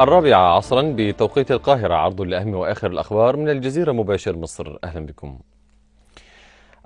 الرابعة عصرا بتوقيت القاهرة عرض لأهم وآخر الأخبار من الجزيرة مباشر مصر أهلا بكم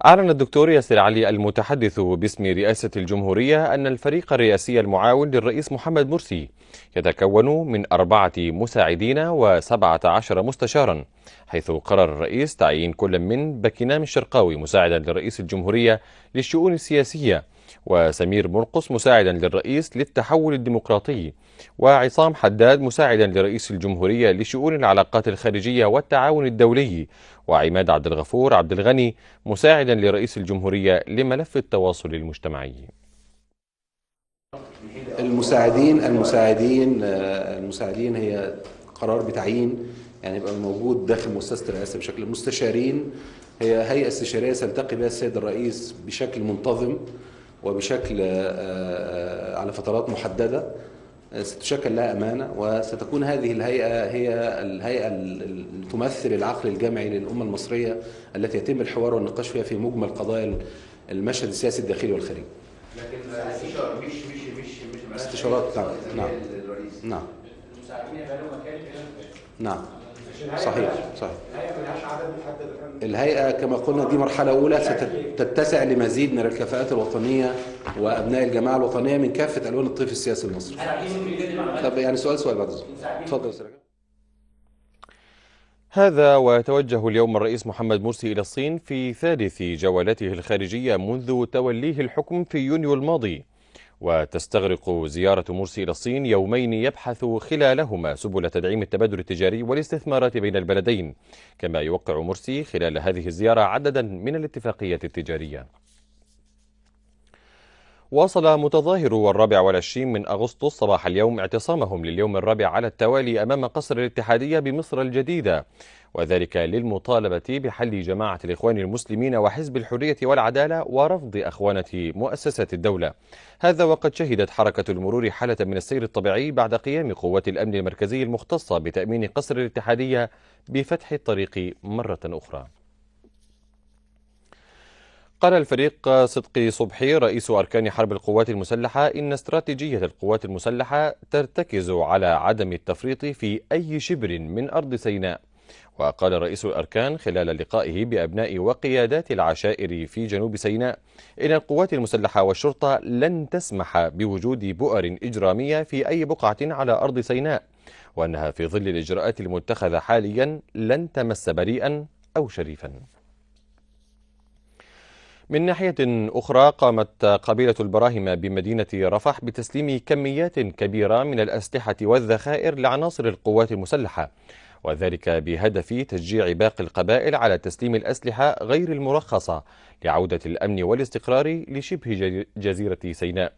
أعلن الدكتور ياسر علي المتحدث باسم رئاسة الجمهورية أن الفريق الرئاسي المعاون للرئيس محمد مرسي يتكون من أربعة مساعدين وسبعة عشر مستشارا حيث قرر الرئيس تعيين كل من بكنام الشرقاوي مساعدا لرئيس الجمهورية للشؤون السياسية وسمير مرقص مساعدا للرئيس للتحول الديمقراطي وعصام حداد مساعدا لرئيس الجمهورية لشؤون العلاقات الخارجية والتعاون الدولي وعماد عبد الغفور عبد الغني مساعدا لرئيس الجمهورية لملف التواصل المجتمعي المساعدين المساعدين المساعدين هي قرار بتعيين يعني يبقى موجود داخل مؤسسه الرئاسه بشكل مستشارين هي هيئه استشاريه سيلتقي بها السيد الرئيس بشكل منتظم وبشكل آه، آه، على فترات محددة آه، ستشكل لها أمانة وستكون هذه الهيئة هي الهيئة اللي تمثل العقل الجمعي للأمة المصرية التي يتم الحوار والنقاش فيها في مجمل قضايا المشهد السياسي الداخلي والخارجي. لكن استشارات مش مش مش مش استشارات نعم نعم نعم صحيح صحيح الهيئة كما قلنا دي مرحلة أولى ستتسع لمزيد من الكفاءات الوطنية وأبناء الجماعة الوطنية من كافة ألوان الطيف السياسي المصري طب يعني سؤال سؤال بعد اتفضل هذا ويتوجه اليوم الرئيس محمد مرسي إلى الصين في ثالث جولاته الخارجية منذ توليه الحكم في يونيو الماضي وتستغرق زيارة مرسي إلى الصين يومين يبحث خلالهما سبل تدعيم التبادل التجاري والاستثمارات بين البلدين كما يوقع مرسي خلال هذه الزيارة عددا من الاتفاقيات التجارية واصل متظاهر الرابع والعشرين من أغسطس صباح اليوم اعتصامهم لليوم الرابع على التوالي أمام قصر الاتحادية بمصر الجديدة وذلك للمطالبة بحل جماعة الإخوان المسلمين وحزب الحرية والعدالة ورفض أخوانة مؤسسة الدولة هذا وقد شهدت حركة المرور حالة من السير الطبيعي بعد قيام قوات الأمن المركزي المختصة بتأمين قصر الاتحادية بفتح الطريق مرة أخرى قال الفريق صدقي صبحي رئيس أركان حرب القوات المسلحة إن استراتيجية القوات المسلحة ترتكز على عدم التفريط في أي شبر من أرض سيناء وقال رئيس الأركان خلال لقائه بأبناء وقيادات العشائر في جنوب سيناء إن القوات المسلحة والشرطة لن تسمح بوجود بؤر إجرامية في أي بقعة على أرض سيناء وأنها في ظل الإجراءات المتخذة حاليا لن تمس بريئا أو شريفا من ناحية أخرى قامت قبيلة البراهمة بمدينة رفح بتسليم كميات كبيرة من الأسلحة والذخائر لعناصر القوات المسلحة وذلك بهدف تشجيع باقي القبائل على تسليم الأسلحة غير المرخصة لعودة الأمن والاستقرار لشبه جزيرة سيناء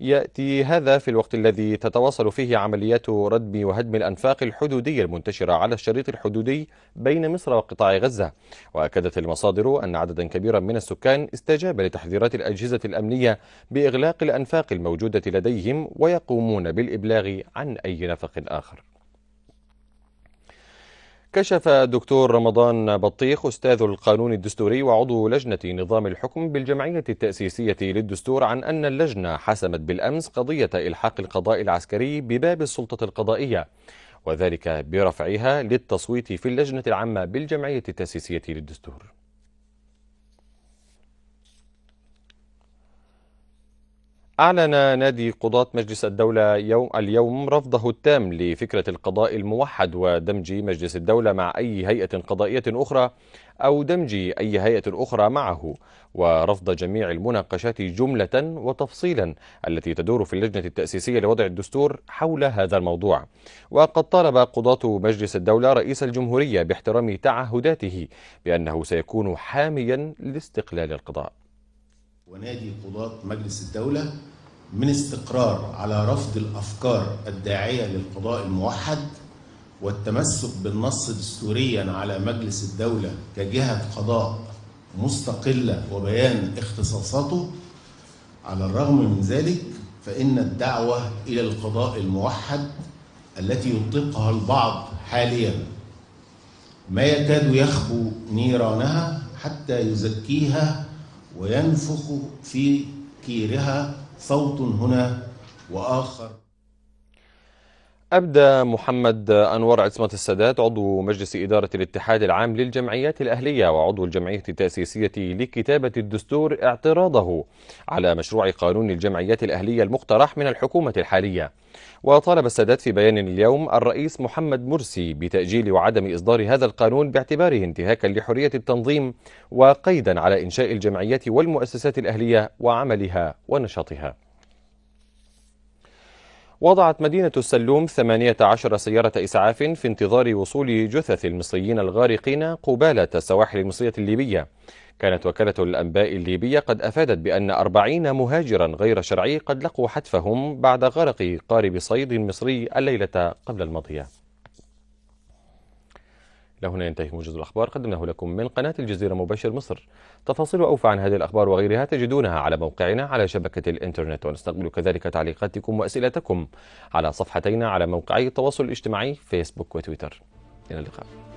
يأتي هذا في الوقت الذي تتواصل فيه عمليات ردم وهدم الأنفاق الحدودية المنتشرة على الشريط الحدودي بين مصر وقطاع غزة وأكدت المصادر أن عددا كبيرا من السكان استجاب لتحذيرات الأجهزة الأمنية بإغلاق الأنفاق الموجودة لديهم ويقومون بالإبلاغ عن أي نفق آخر كشف دكتور رمضان بطيخ أستاذ القانون الدستوري وعضو لجنة نظام الحكم بالجمعية التأسيسية للدستور عن أن اللجنة حسمت بالأمس قضية إلحاق القضاء العسكري بباب السلطة القضائية وذلك برفعها للتصويت في اللجنة العامة بالجمعية التأسيسية للدستور أعلن نادي قضاة مجلس الدولة يوم اليوم رفضه التام لفكرة القضاء الموحد ودمج مجلس الدولة مع أي هيئة قضائية أخرى أو دمج أي هيئة أخرى معه ورفض جميع المناقشات جملة وتفصيلا التي تدور في اللجنة التأسيسية لوضع الدستور حول هذا الموضوع وقد طالب قضاة مجلس الدولة رئيس الجمهورية باحترام تعهداته بأنه سيكون حاميا لاستقلال القضاء ونادي قضاة مجلس الدولة من استقرار على رفض الأفكار الداعية للقضاء الموحد والتمسك بالنص دستوريا على مجلس الدولة كجهة قضاء مستقلة وبيان اختصاصاته على الرغم من ذلك فإن الدعوة إلى القضاء الموحد التي يطلقها البعض حاليا ما يكاد يخبو نيرانها حتى يزكيها وينفخ في كيرها صوت هنا وآخر أبدى محمد أنور عصمة السادات عضو مجلس إدارة الاتحاد العام للجمعيات الأهلية وعضو الجمعية التأسيسية لكتابة الدستور اعتراضه على مشروع قانون الجمعيات الأهلية المقترح من الحكومة الحالية وطالب السادات في بيان اليوم الرئيس محمد مرسي بتأجيل وعدم إصدار هذا القانون باعتباره انتهاكا لحرية التنظيم وقيدا على إنشاء الجمعيات والمؤسسات الأهلية وعملها ونشاطها وضعت مدينة السلوم 18 سيارة إسعاف في انتظار وصول جثث المصريين الغارقين قبالة السواحل المصرية الليبية كانت وكالة الأنباء الليبية قد أفادت بأن 40 مهاجرا غير شرعي قد لقوا حتفهم بعد غرق قارب صيد مصري الليلة قبل المضية لهنا ينتهي موجز الأخبار قدمناه لكم من قناة الجزيرة مباشر مصر تفاصيل أوفى عن هذه الأخبار وغيرها تجدونها على موقعنا على شبكة الإنترنت ونستقبل كذلك تعليقاتكم وأسئلتكم على صفحتينا على موقعي التواصل الاجتماعي فيسبوك وتويتر إلى اللقاء